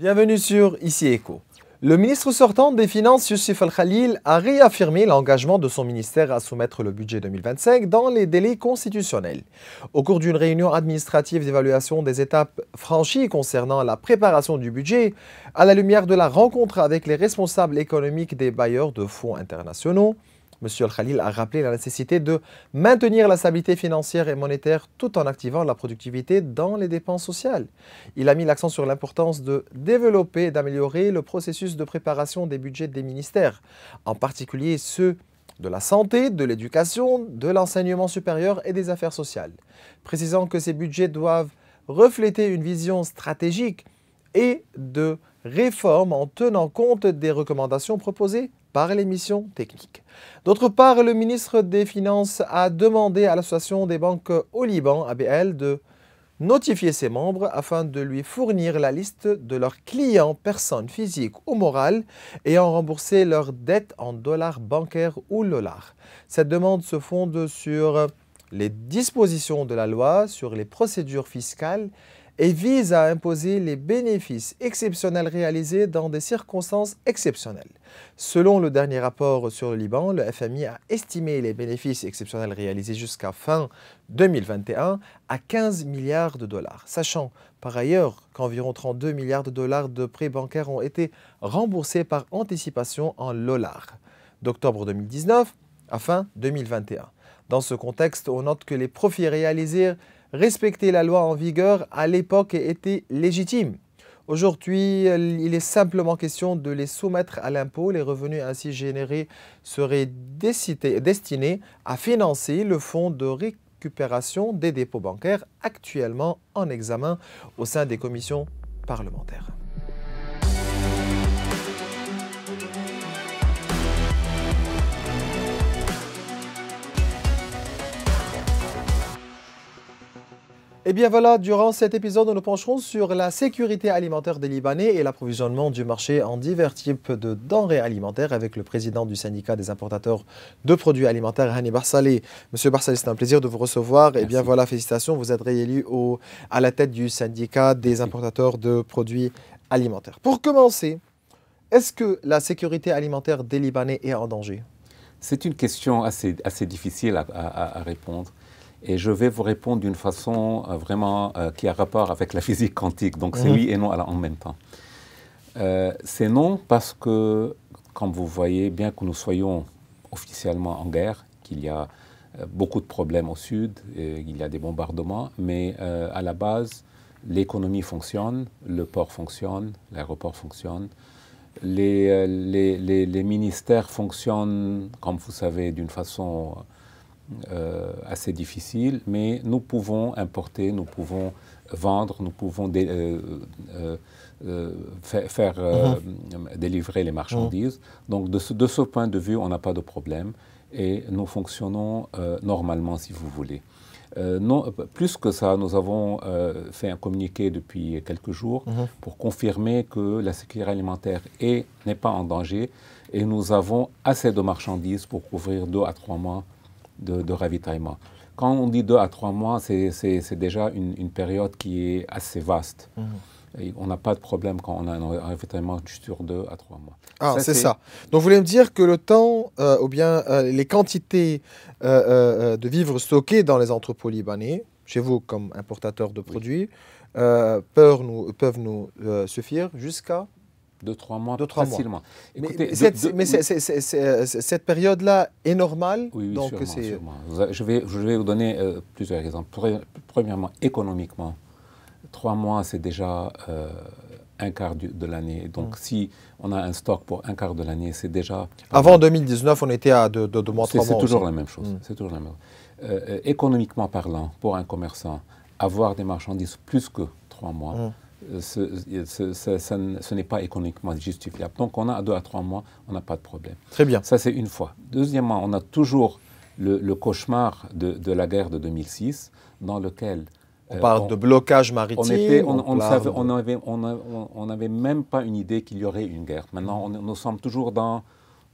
Bienvenue sur Ici ECHO. Le ministre sortant des Finances, Youssef Al-Khalil, a réaffirmé l'engagement de son ministère à soumettre le budget 2025 dans les délais constitutionnels. Au cours d'une réunion administrative d'évaluation des étapes franchies concernant la préparation du budget, à la lumière de la rencontre avec les responsables économiques des bailleurs de fonds internationaux, M. Al-Khalil a rappelé la nécessité de maintenir la stabilité financière et monétaire tout en activant la productivité dans les dépenses sociales. Il a mis l'accent sur l'importance de développer et d'améliorer le processus de préparation des budgets des ministères, en particulier ceux de la santé, de l'éducation, de l'enseignement supérieur et des affaires sociales, précisant que ces budgets doivent refléter une vision stratégique et de réforme en tenant compte des recommandations proposées par l'émission technique. D'autre part, le ministre des Finances a demandé à l'Association des banques au Liban, ABL, de notifier ses membres afin de lui fournir la liste de leurs clients, personnes physiques ou morales, ayant remboursé leurs dettes en dollars bancaires ou dollars. Cette demande se fonde sur les dispositions de la loi sur les procédures fiscales et vise à imposer les bénéfices exceptionnels réalisés dans des circonstances exceptionnelles. Selon le dernier rapport sur le Liban, le FMI a estimé les bénéfices exceptionnels réalisés jusqu'à fin 2021 à 15 milliards de dollars, sachant par ailleurs qu'environ 32 milliards de dollars de prêts bancaires ont été remboursés par anticipation en dollars d'octobre 2019 à fin 2021. Dans ce contexte, on note que les profits réalisés respecter la loi en vigueur à l'époque était légitime. Aujourd'hui, euh, il est simplement question de les soumettre à l'impôt. Les revenus ainsi générés seraient destinés à financer le fonds de récupération des dépôts bancaires actuellement en examen au sein des commissions parlementaires. Et eh bien voilà, durant cet épisode, nous nous pencherons sur la sécurité alimentaire des Libanais et l'approvisionnement du marché en divers types de denrées alimentaires avec le président du syndicat des importateurs de produits alimentaires, Hani Barsali. Monsieur Barsali, c'est un plaisir de vous recevoir. Et eh bien voilà, félicitations, vous êtes réélu à la tête du syndicat des importateurs de produits alimentaires. Pour commencer, est-ce que la sécurité alimentaire des Libanais est en danger C'est une question assez, difficile à répondre et je vais vous répondre d'une façon euh, vraiment euh, qui a rapport avec la physique quantique. Donc c'est mhm. oui et non en même temps. Euh, c'est non parce que, comme vous voyez, bien que nous soyons officiellement en guerre, qu'il y a beaucoup de problèmes au sud, et il y a des bombardements, mais à la base, l'économie fonctionne, le port fonctionne, l'aéroport fonctionne. Les, les, les, ministères fonctionnent, comme vous savez, d'une façon euh, assez difficile, mais nous pouvons importer, nous pouvons vendre, nous pouvons euh, euh, faire, mm-hmm. délivrer les marchandises. Mm-hmm. Donc de ce, de ce, point de vue, on n'a pas de problème et nous fonctionnons normalement, si vous voulez. non, plus que ça, nous avons fait un communiqué depuis quelques jours mm-hmm. pour confirmer que la sécurité alimentaire n'est pas en danger et nous avons assez de marchandises pour couvrir deux à trois mois de, ravitaillement. Quand on dit deux à trois mois, c'est déjà une, période qui est assez vaste. Mhm. on n'a pas de problème quand on a un ravitaillement sur deux à trois mois. Ah, c'est ça. Donc, vous voulez me dire que le temps, euh, ou bien euh, les quantités euh, de vivres stockés dans les entrepôts libanais, chez vous comme importateur de produits, nous, peuvent nous suffire jusqu'à de trois mois, facilement. Mois. mais, cette, période-là est normale Oui, oui donc sûrement, Je, vais, je vais vous donner euh, plusieurs exemples. Premièrement, économiquement, trois mois, c'est déjà euh, un quart de l'année. Donc, mm. si on a un stock pour un quart de l'année, c'est déjà... Avant 2019, on était à deux, mois, trois mois. Mm. C'est toujours, la même chose. C'est toujours la même économiquement parlant, pour un commerçant, avoir des marchandises plus que trois mois... Mm ce, n'est pas économiquement justifiable. Donc on a deux à trois mois, on n'a pas de problème. Très bien. Ça c'est une fois. Deuxièmement, on a toujours le, cauchemar de, la guerre de 2006 dans lequel... On parle euh, de blocage maritime. On, était, on, on, avait, même pas une idée qu'il y aurait une guerre. Maintenant, nous sommes toujours dans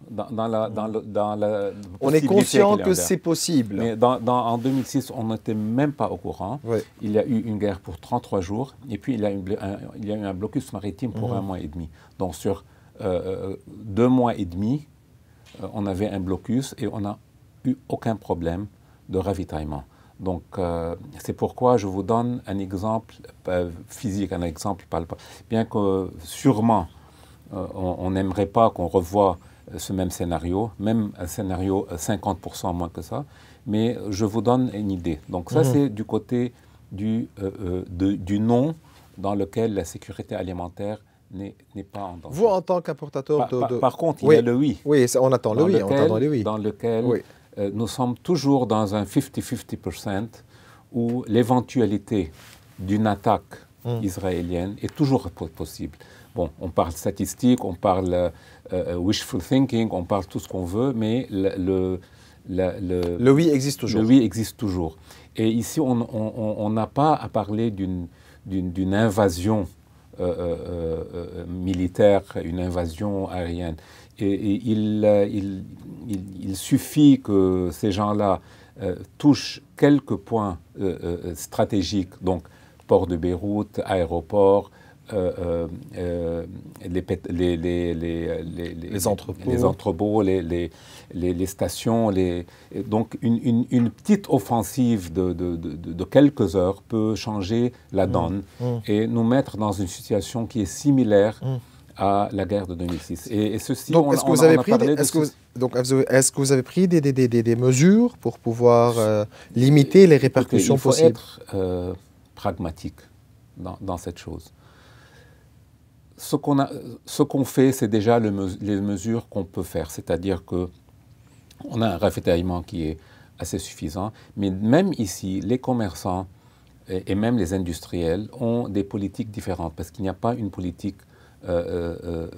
dans, la, dans, dans on est conscient que c'est possible. Mais en 2006, on n'était même pas au courant. Il y a eu une guerre pour 33 jours et puis il y a, eu un, il eu un blocus maritime pour mhm. un mois et demi. Donc sur euh, euh, deux mois et demi, euh, on avait un blocus et on n'a eu aucun problème de ravitaillement. Donc, c'est pourquoi je vous donne un exemple physique, un exemple palpable. Bien que sûrement, on n'aimerait pas qu'on revoie euh, ce même scénario, même un scénario 50% euh, moins que ça, mais je vous donne une idée. Donc ça, mhm. c'est du côté du, euh, non dans lequel la sécurité alimentaire n'est pas en danger. Vous, en tant qu'apportateur de, Par contre, il y a le oui. Oui, on attend le oui, on attend le oui. Dans lequel nous sommes toujours dans un 50-50% où l'éventualité d'une attaque mhm. israélienne est toujours possible. Bon, on parle statistique, on parle euh, euh, wishful thinking, on parle tout ce qu'on veut, mais le, oui existe toujours. Le oui existe toujours. Et ici, on n'a pas à parler d'une invasion euh, militaire, une invasion aérienne. Et, il, suffit que ces gens-là touchent quelques points stratégiques, donc port de Beyrouth, aéroport, euh, euh, euh, les, les, entrepôts, les, stations. donc une, petite offensive de, quelques heures peut changer la mmh. donne mmh. et nous mettre dans une situation qui est similaire. Mmh. à la guerre de 2006. Et, ceci, est-ce que vous avez pris, vous avez pris des, des, mesures pour pouvoir limiter les répercussions possibles il faut être pragmatique dans cette chose ce qu'on fait, c'est déjà les mesures qu'on peut faire, c'est-à-dire que on a un ravitaillement qui est assez suffisant, mais même ici, les commerçants et, même les industriels ont des politiques différentes parce qu'il n'y a pas une politique euh, euh, euh,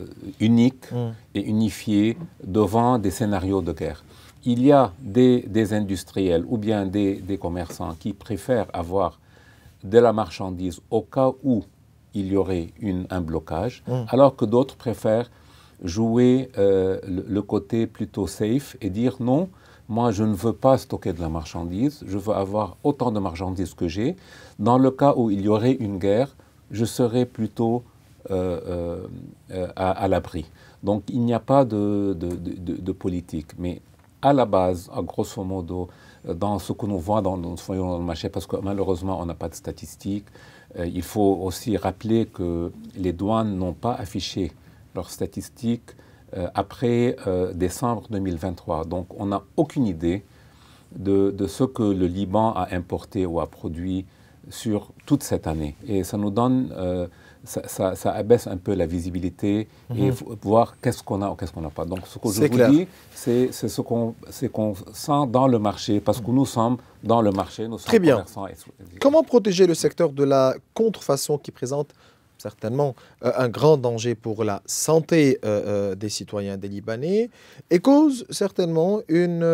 unique mm. et unifiée devant des scénarios de guerre. Il y a des, industriels ou bien des, commerçants qui préfèrent avoir de la marchandise au cas où il y aurait une, un blocage, mm. alors que d'autres préfèrent jouer euh, le, côté plutôt safe et dire non, moi je ne veux pas stocker de la marchandise, je veux avoir autant de marchandises que j'ai. Dans le cas où il y aurait une guerre, je serais plutôt euh, euh, à, l'abri. Donc il n'y a pas de, de politique. Mais à la base, grosso modo, euh, dans ce que nous voit dans, le marché, parce que malheureusement, on n'a pas de statistiques. Euh, il faut aussi rappeler que les douanes n'ont pas affiché leurs statistiques euh, après décembre 2023. Donc, on n'a aucune idée de, de, ce que le Liban a importé ou a produit sur toute cette année. Et ça nous donne ça, abaisse un peu la visibilité et mhm. voir qu'est-ce qu'on a ou qu'est-ce qu'on n'a pas. Donc ce que je vous dis, c'est ce qu'on sent dans le marché, parce que nous sommes dans le marché, nous Très bien. Comment protéger le secteur de la contrefaçon qui présente certainement euh, un grand danger pour la santé euh, euh, des citoyens des Libanais et cause certainement une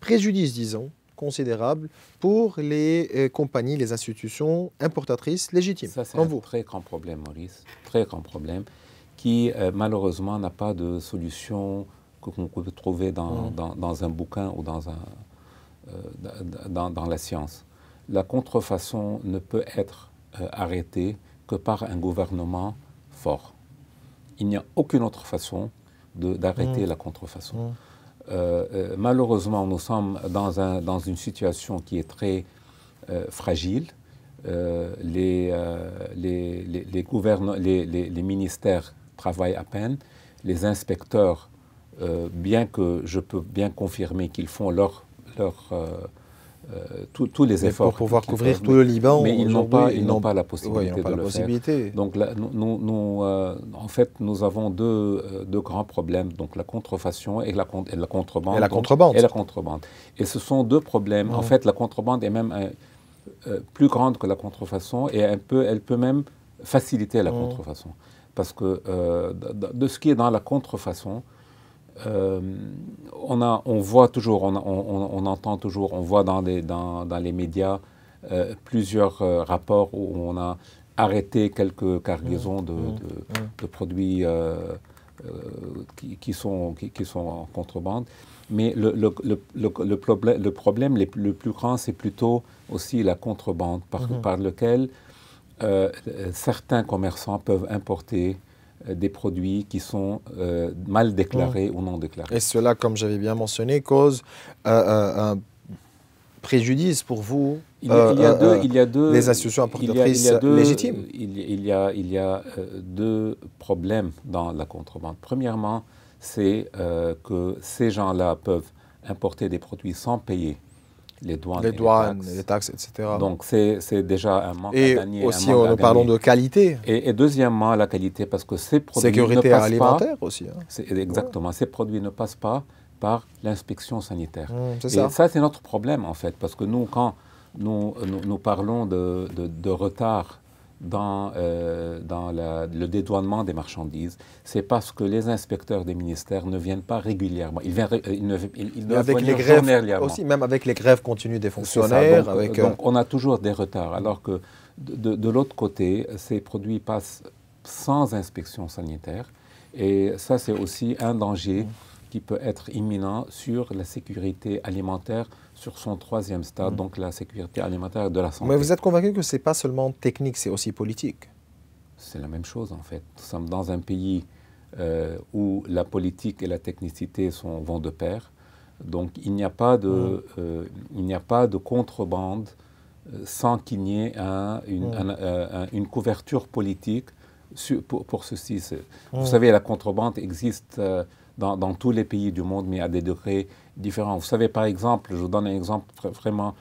préjudice, disons, considérable pour les euh, compagnies, les institutions importatrices légitimes. Ça, c'est un très grand problème, Maurice, très grand problème, qui euh, malheureusement n'a pas de solution qu'on peut trouver mm. dans, dans, un bouquin ou dans, un, euh, dans, la science. La contrefaçon ne peut être arrêtée que par un gouvernement fort. Il n'y a aucune autre façon d'arrêter mm. la contrefaçon. Mm. Euh, euh, malheureusement, nous sommes dans, une situation qui est très euh, fragile. les, les, les, ministères travaillent à peine. Les inspecteurs, bien que je peux bien confirmer qu'ils font leur, leur, euh, tous les efforts. pour pouvoir couvrir tout le Liban, mais ils n'ont pas, ils n'ont pas la possibilité. de le Faire. Donc nous, euh, en fait, nous avons deux, euh, deux, grands problèmes, donc la contrefaçon et la, contrebande. Et la contrebande. et ce sont deux problèmes. En fait, la contrebande est même plus grande que la contrefaçon et un peu, elle peut même faciliter la contrefaçon, parce que de, ce qui est dans la contrefaçon, euh, on, a, on voit toujours, on, entend toujours, on voit dans les, médias euh, plusieurs euh, rapports où on a arrêté quelques cargaisons de, produits qui, sont, en contrebande. Mais le, le, problème, le plus grand, c'est plutôt aussi la contrebande par, mmh. par lequel certains commerçants peuvent importer euh, des produits qui sont euh, mal déclarés ou non déclarés. Et cela, comme j'avais bien mentionné, cause euh, un préjudice pour vous il y, a, deux, les associations importatrices il y a deux problèmes dans la contrebande. Premièrement, c'est que ces gens-là peuvent importer des produits sans payer les douanes, les, taxes. etc. Donc c'est déjà un manque et à gagner. Et aussi, nous parlons de qualité. Et, deuxièmement, la qualité, parce que ces produits Sécurité ne passent alimentaire aussi. Hein. Exactement, ces produits ne passent pas par l'inspection sanitaire. Mmh, et ça, c'est notre problème, en fait, parce que nous, quand nous, nous, parlons de, de, de retard dans, euh, dans le dédouanement des marchandises, c'est parce que les inspecteurs des ministères ne viennent pas régulièrement. Ils, euh, ne, ils, pas régulièrement. avec les aussi, même avec les grèves continues des fonctionnaires. Euh, donc, on a toujours des retards, alors que de l'autre côté, ces produits passent sans inspection sanitaire. Et ça, c'est aussi un danger qui peut être imminent sur la sécurité alimentaire sur son troisième stade, mhm. donc la sécurité alimentaire de la santé. Mais vous êtes convaincu que ce n'est pas seulement technique, c'est aussi politique C'est la même chose en fait. Nous sommes dans un pays euh, où la politique et la technicité sont, vont de pair. Donc il n'y a pas de, mhm. euh, a pas de contrebande euh, sans qu'il n'y ait mhm. une, couverture politique pour, ceci. Vous savez, la contrebande existe dans, tous les pays du monde, mais à des degrés différents. Vous savez, par exemple, je vous donne un exemple vraiment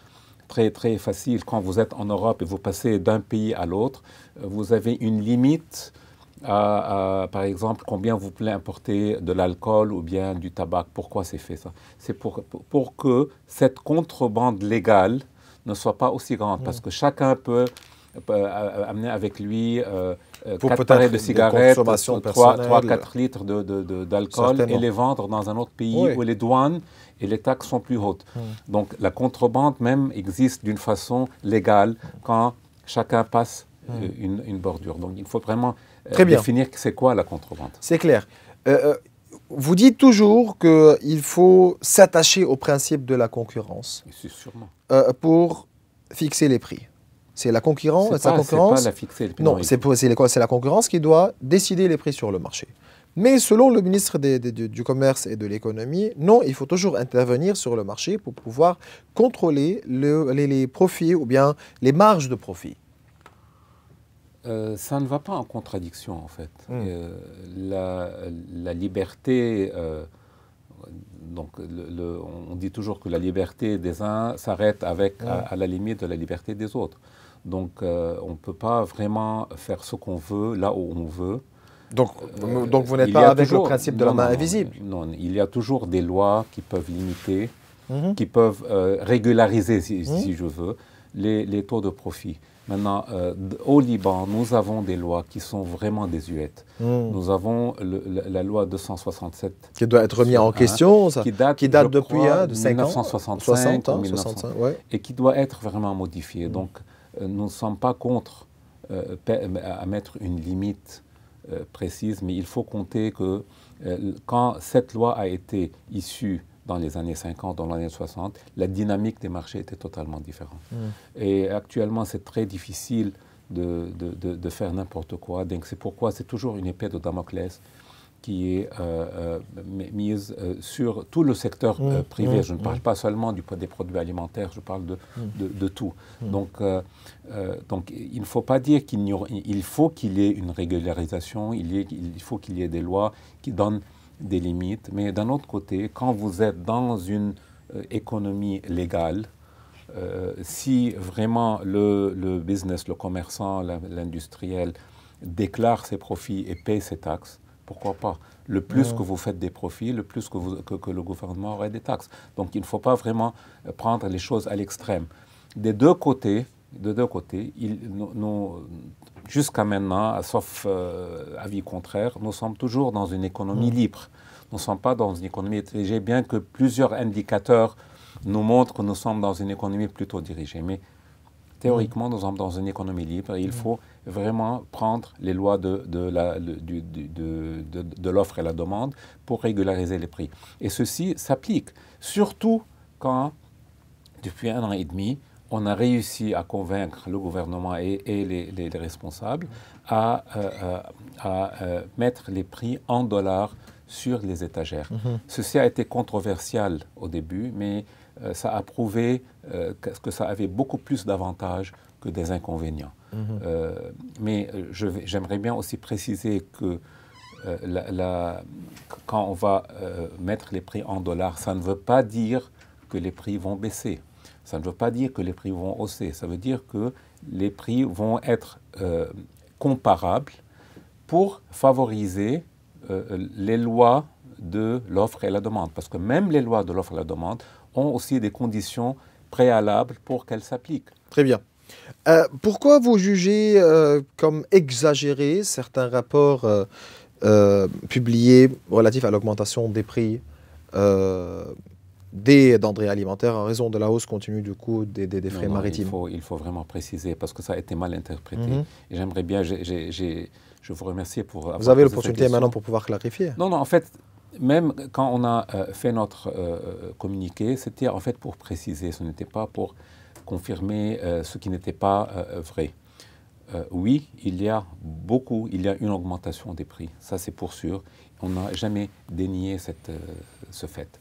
très très facile. Quand vous êtes en Europe et vous passez d'un pays à l'autre, euh, vous avez une limite. À, par exemple, combien vous pouvez importer de l'alcool ou bien du tabac. Pourquoi c'est fait ça C'est pour, pour que cette contrebande légale ne soit pas aussi grande, mmh. parce que chacun peut euh, amener avec lui euh, euh, pour 4 de cigarettes, 3-4 litres d'alcool et les vendre dans un autre pays où les douanes et les taxes sont plus hautes. Donc la contrebande même existe d'une façon légale quand chacun passe une, une, bordure. Donc il faut vraiment définir c'est quoi la contrebande. C'est clair. vous dites toujours qu'il faut s'attacher au principe de la concurrence. Sûrement. pour fixer les prix. C'est la concurrence. c'est la concurrence qui doit décider les prix sur le marché. Mais selon le ministre du, Commerce et de l'Économie, non, il faut toujours intervenir sur le marché pour pouvoir contrôler les, profits ou bien les marges de profit. Euh, ça ne va pas en contradiction en fait. Hmm. Euh, la, liberté, euh, donc on dit toujours que la liberté des uns s'arrête avec hmm. à, la limite de la liberté des autres. Donc euh, on ne peut pas vraiment faire ce qu'on veut là où on veut. Donc, euh, donc vous n'êtes pas avec le principe de la main invisible non, il y a toujours des lois qui peuvent limiter, mhm. qui peuvent euh, régulariser, mhm. si, je veux, les, les, taux de profit. Maintenant, au Liban, nous avons des lois qui sont vraiment désuètes. Mhm. Nous avons la, loi 267. Qui doit être remise en hein, question, ça, qui date, depuis hein, crois, 1965, hein, et qui doit être vraiment modifiée. Donc, euh, nous ne sommes pas contre euh, à mettre une limite euh, précise, mais il faut compter que quand cette loi a été issue dans les années 50, dans l'année 60, la dynamique des marchés était totalement différente. Mmh. Et actuellement, c'est très difficile de, de, de, de faire n'importe quoi. Donc c'est pourquoi c'est toujours une épée de Damoclès qui est euh, euh, mise euh, sur tout le secteur mmh. privé. Mmh. je ne parle mmh. pas seulement du, des produits alimentaires, je parle de, de, tout. Donc, donc, il ne faut pas dire qu'il il faut qu'il y ait une régularisation, il, y il faut qu'il y ait des lois qui donnent des limites. Mais d'un autre côté, quand vous êtes dans une économie légale, si vraiment le, le, business, le commerçant, l'industriel déclare ses profits et paye ses taxes, pourquoi pas le plus que vous faites des profits, le plus que, le gouvernement aurait des taxes. Donc il ne faut pas vraiment euh, prendre les choses à l'extrême. Des deux côtés, de deux côtés, nous, jusqu'à maintenant, euh, sauf euh, avis contraire, nous sommes toujours dans une économie libre. Nous ne sommes pas dans une économie dirigée, bien que plusieurs indicateurs nous montrent que nous sommes dans une économie plutôt dirigée. Théoriquement, dans, dans une économie libre, il mm-hmm. faut vraiment prendre les lois de, de l'offre et la demande pour régulariser les prix. Et ceci s'applique, surtout quand, depuis un an et demi, on a réussi à convaincre le gouvernement et, les, responsables mm-hmm. à, euh, euh, euh, mettre les prix en dollars sur les étagères. Mm-hmm. Ceci a été controversial au début, mais euh, ça a prouvé euh, que ça avait beaucoup plus d'avantages que des inconvénients. Mhm. Euh, mais j'aimerais bien aussi préciser que la, quand on va mettre les prix en dollars, ça ne veut pas dire que les prix vont baisser. Ça ne veut pas dire que les prix vont hausser. Ça veut dire que les prix vont être comparables pour favoriser les lois de l'offre et la demande. Parce que même les lois de l'offre et la demande ont aussi des conditions préalables pour qu'elles s'appliquent. Très bien. Euh, pourquoi vous jugez euh, comme exagéré certains rapports euh, publiés relatifs à l'augmentation des prix des denrées alimentaires en raison de la hausse continue du coût des, frais maritimes il faut, vraiment préciser parce que ça a été mal interprété. Mhm. Et J'aimerais bien, je vous remercie pour... Avoir vous avez l'opportunité maintenant pour pouvoir clarifier. Non, non, en fait, même quand on a euh, fait notre euh, euh, communiqué, c'était en fait pour préciser, ce n'était pas pour confirmer ce qui n'était pas vrai. oui, il y a beaucoup, il y a une augmentation des prix, ça c'est pour sûr. On n'a jamais dénié ce fait.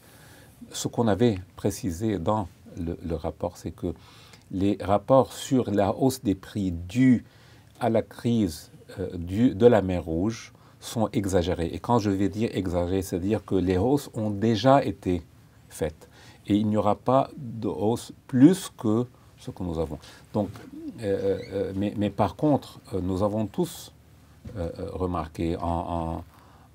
Ce qu'on avait précisé dans le, rapport, c'est que les rapports sur la hausse des prix due à la crise de la mer Rouge sont exagérées. Et quand je vais dire exagérés c'est-à-dire que les hausses ont déjà été faites. Et il n'y aura pas de hausse plus que ce que nous avons. Donc, euh, euh, mais, par contre, euh, nous avons tous remarqué en, en,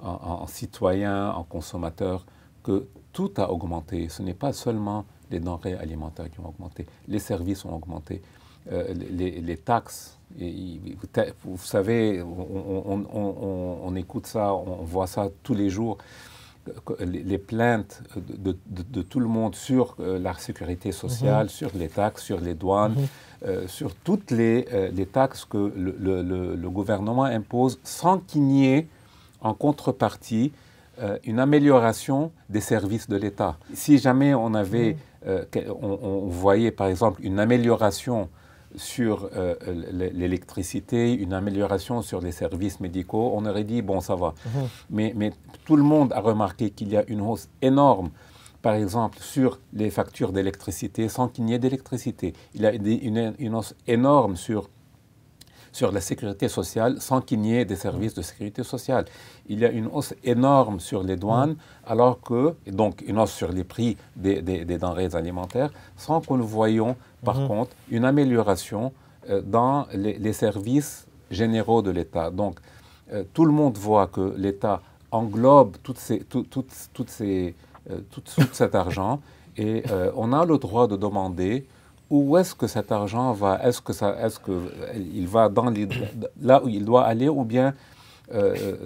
en citoyens, en consommateurs, que tout a augmenté. Ce n'est pas seulement les denrées alimentaires qui ont augmenté, les services ont augmenté, euh, les, taxes. Et, vous, savez, on, écoute ça, on voit ça tous les jours. Les, plaintes de, tout le monde sur euh, la sécurité sociale, mhm. sur les taxes, sur les douanes, mhm. euh, sur toutes les, taxes que le, gouvernement impose sans qu'il n'y ait en contrepartie une amélioration des services de l'État. Si jamais on avait, mhm. on, on, voyait par exemple une amélioration sur euh, l'électricité, une amélioration sur les services médicaux, on aurait dit, bon, ça va. Mhm. Mais, tout le monde a remarqué qu'il y a une hausse énorme, par exemple, sur les factures d'électricité sans qu'il n'y ait d'électricité. Il y a une, hausse énorme sur la sécurité sociale sans qu'il n'y ait des services de sécurité sociale. Il y a une hausse énorme sur les douanes, mhm. alors que, donc une hausse sur les prix des, des denrées alimentaires, sans que nous voyions par mhm. contre, une amélioration euh, dans les, services généraux de l'État. Donc, euh, tout le monde voit que l'État englobe toutes ces, tout, toutes ces, euh, cet argent et on a le droit de demander où est-ce que cet argent va Est-ce que ça, est-ce que il va dans là où il doit aller, ou bien euh,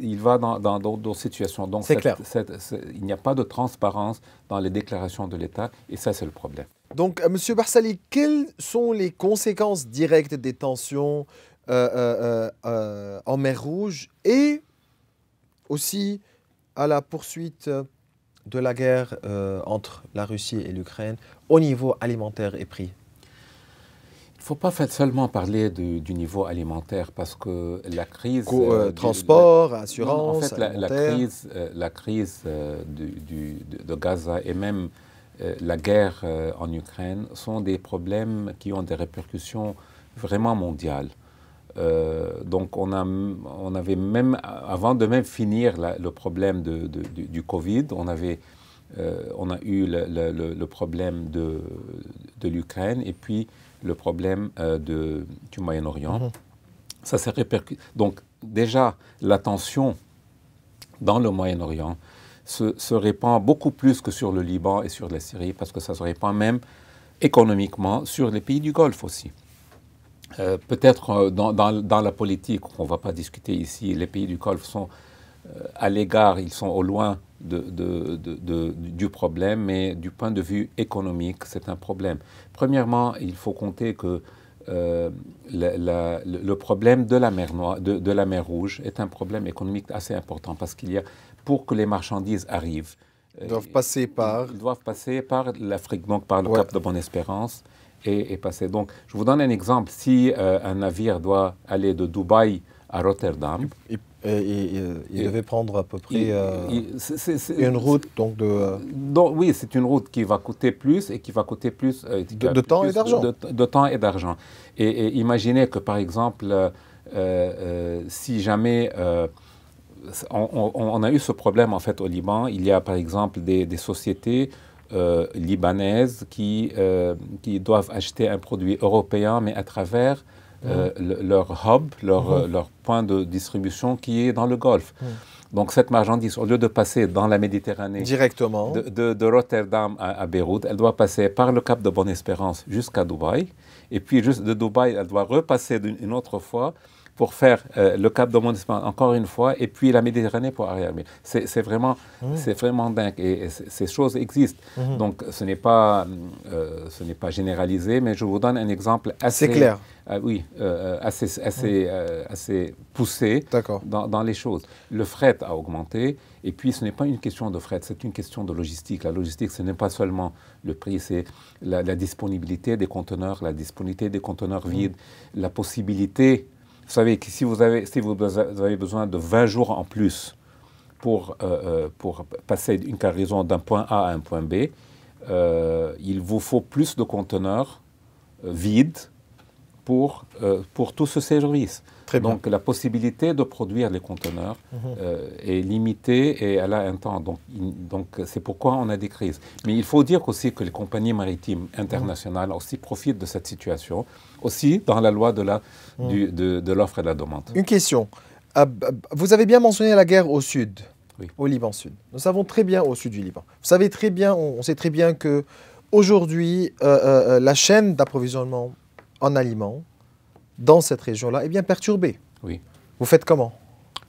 il va dans d'autres situations. Donc, il n'y a pas de transparence dans les déclarations de l'État, et ça, c'est le problème. Donc, euh, Monsieur Barsali, quelles sont les conséquences directes des tensions euh, en mer Rouge et aussi à la poursuite de la guerre entre la Russie et l'Ukraine au niveau alimentaire et prix faut pas seulement parler du, niveau alimentaire parce que la crise. Euh, euh, transport, assurance. en fait, la, crise, euh, la crise de Gaza et même la guerre en Ukraine sont des problèmes qui ont des répercussions vraiment mondiales. donc, on, a, on avait même, avant de même finir le problème du, Covid, on avait on a eu le, problème de, de l'Ukraine et puis le problème euh, de, du Moyen-Orient. Mhm. Ça s'est répercuté. Donc, déjà, la tension dans le Moyen-Orient se, se, répand beaucoup plus que sur le Liban et sur la Syrie, parce que ça se répand même économiquement sur les pays du Golfe aussi. Euh, peut-être euh, dans, dans, dans, la politique, on ne va pas discuter ici, les pays du Golfe sont euh, à l'égard, ils sont au loin de, du problème, mais du point de vue économique, c'est un problème. Premièrement, il faut compter que euh, le problème de la, mer Noire, de, la mer Rouge est un problème économique assez important parce qu'il y a, pour que les marchandises arrivent, ils euh, doivent passer par. doivent passer par l'Afrique, donc par le Cap de Bonne-Espérance et, passer. Donc, je vous donne un exemple. Si un navire doit aller de Dubaï à Rotterdam. Et, il devait prendre à peu près euh, une route donc de. Euh, oui, c'est une route qui va coûter plus et qui va coûter plus euh, de, temps et d'argent. de, temps et d'argent. et imaginez que par exemple, si jamais on, a eu ce problème en fait au Liban, il y a par exemple des, des sociétés libanaises qui qui doivent acheter un produit européen mais à travers euh, leur hub, leur, mhm. euh, leur, point de distribution qui est dans le Golfe. Mhm. Donc cette marchandise, au lieu de passer dans la Méditerranée directement de, Rotterdam à, Beyrouth, elle doit passer par le Cap de Bonne-Espérance jusqu'à Dubaï. Et puis juste de Dubaï, elle doit repasser une autre fois pour faire euh, le cap de d'amondissement encore une fois, et puis la Méditerranée pour mais C'est vraiment, c'est vraiment dingue. Et, ces choses existent. Mhm. Donc ce n'est pas, euh, ce n'est pas généralisé, mais je vous donne un exemple assez clair. Euh, oui, assez, assez, mhm. assez poussé dans, dans, les choses. Le fret a augmenté, et puis ce n'est pas une question de fret, c'est une question de logistique. La logistique, ce n'est pas seulement le prix, c'est la, la, disponibilité des conteneurs, la disponibilité des conteneurs mhm. vides, la possibilité vous savez que si vous avez, si vous avez besoin de 20 jours en plus pour, euh, euh, pour passer une cargaison d'un point A à un point B, euh, il vous faut plus de conteneurs vides pour, euh, pour tout ce service. donc la possibilité de produire les conteneurs mhm. euh, est limitée et elle a un temps. Donc donc c'est pourquoi on a des crises. Mais il faut dire aussi que les compagnies maritimes mhm. internationales aussi profitent de cette situation, aussi dans la loi de l'offre mhm. de, de et de la demande. Une question. Ah, bah, vous avez bien mentionné la guerre au sud, au Liban sud. Nous savons très bien au sud du Liban. Vous savez très bien, on, sait très bien que aujourd'hui euh, la chaîne d'approvisionnement en aliments dans cette région-là est eh bien perturbée. Oui. Vous faites comment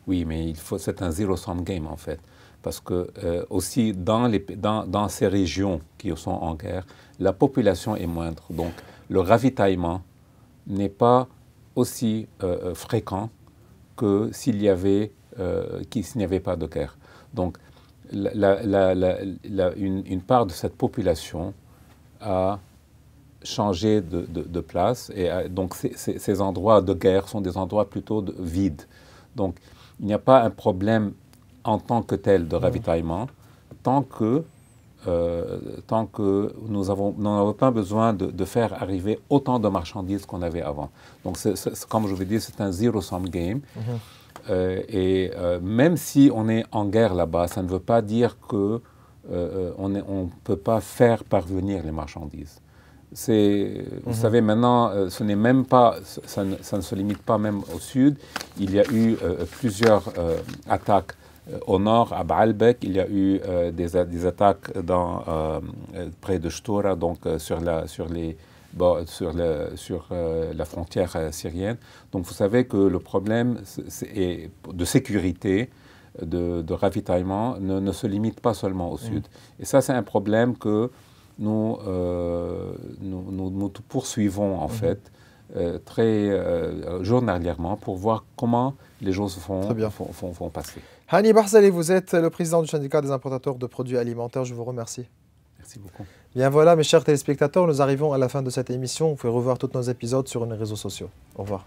Oui, mais il faut, c'est un zero-sum game en fait. Parce que euh, aussi dans, les, dans, dans, ces régions qui sont en guerre, la population est moindre. Donc le ravitaillement n'est pas aussi euh, euh, fréquent que s'il n'y avait, euh, n'y avait pas de guerre. Donc une, part de cette population a changer de, place. Et euh, donc ces endroits de guerre sont des endroits plutôt de, vides. Donc il n'y a pas un problème en tant que tel de ravitaillement tant que euh, tant que nous avons, pas besoin de, faire arriver autant de marchandises qu'on avait avant. Donc, comme je vous dis, c'est un zero-sum game. Mhm. Euh, et même si on est en guerre là-bas, ça ne veut pas dire que on ne peut pas faire parvenir les marchandises c'est, vous mhm. savez, maintenant, euh, ce n'est même pas, ça ne, se limite pas même au sud. Il y a eu euh, plusieurs euh, attaques au nord, à Baalbek. Il y a eu des, des, attaques dans, près de Shtora, donc sur, la, sur, les, sur, la, sur la frontière syrienne. Donc vous savez que le problème est de sécurité de, ravitaillement ne, se limite pas seulement au sud. Mhm. Et ça, c'est un problème que euh, nous, nous, poursuivons en mhm. fait euh, très euh, journalièrement pour voir comment les choses vont, vont, vont, passer. Hani Barzali vous êtes le président du syndicat des importateurs de produits alimentaires. Je vous remercie. Merci beaucoup. Bien voilà, mes chers téléspectateurs, nous arrivons à la fin de cette émission. Vous pouvez revoir tous nos épisodes sur nos réseaux sociaux. Au revoir.